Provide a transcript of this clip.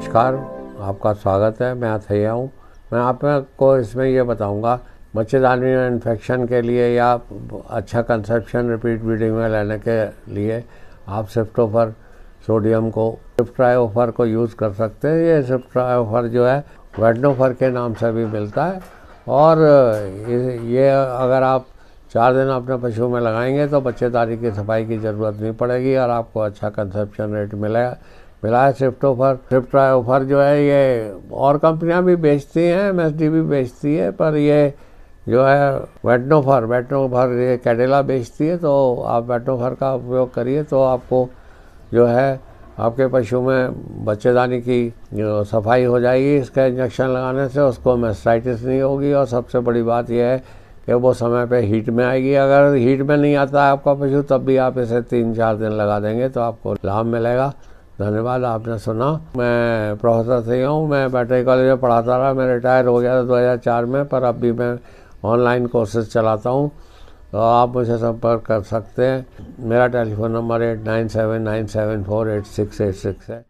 नमस्कार आपका स्वागत है मैं अथैया हूँ मैं आपको इसमें यह बताऊँगा मच्छरदानी में इन्फेक्शन के लिए या अच्छा कंसेप्शन रिपीट ब्रीडिंग में लेने के लिए आप सिफ्टोफर सोडियम को सिफ्ट्रायोफर को यूज़ कर सकते हैं ये सिफ्ट्रायोफर जो है वेडनोफर के नाम से भी मिलता है और ये अगर आप चार दिन अपने पशु में लगाएंगे तो बच्चेदारी की सफाई की ज़रूरत नहीं पड़ेगी और आपको अच्छा कंसेप्शन रेट मिलेगा मिला है स्विफ्ट ऑफर स्विफ्ट ऑफर जो है ये और कंपनियां भी बेचती हैं एम एस भी बेचती है पर ये जो है वेटनोफर वेटनोफर ये कैडेला बेचती है तो आप वेटनोफर का उपयोग करिए तो आपको जो है आपके पशु में बच्चेदानी की जो सफाई हो जाएगी इसका इंजेक्शन लगाने से उसको मेस्टाइटिस नहीं होगी और सबसे बड़ी बात यह है कि वो समय पे हीट में आएगी अगर हीट में नहीं आता है आपका पशु तब भी आप इसे तीन चार दिन लगा देंगे तो आपको लाभ मिलेगा धन्यवाद आपने सुना मैं प्रोफेसर सिंह हूँ मैं बैटरी कॉलेज में पढ़ाता रहा मैं रिटायर हो गया था 2004 में पर अब भी मैं ऑनलाइन कोर्सेज चलाता हूँ तो आप मुझे संपर्क कर सकते हैं मेरा telephone number eight nine seven nine seven four eight six eight six है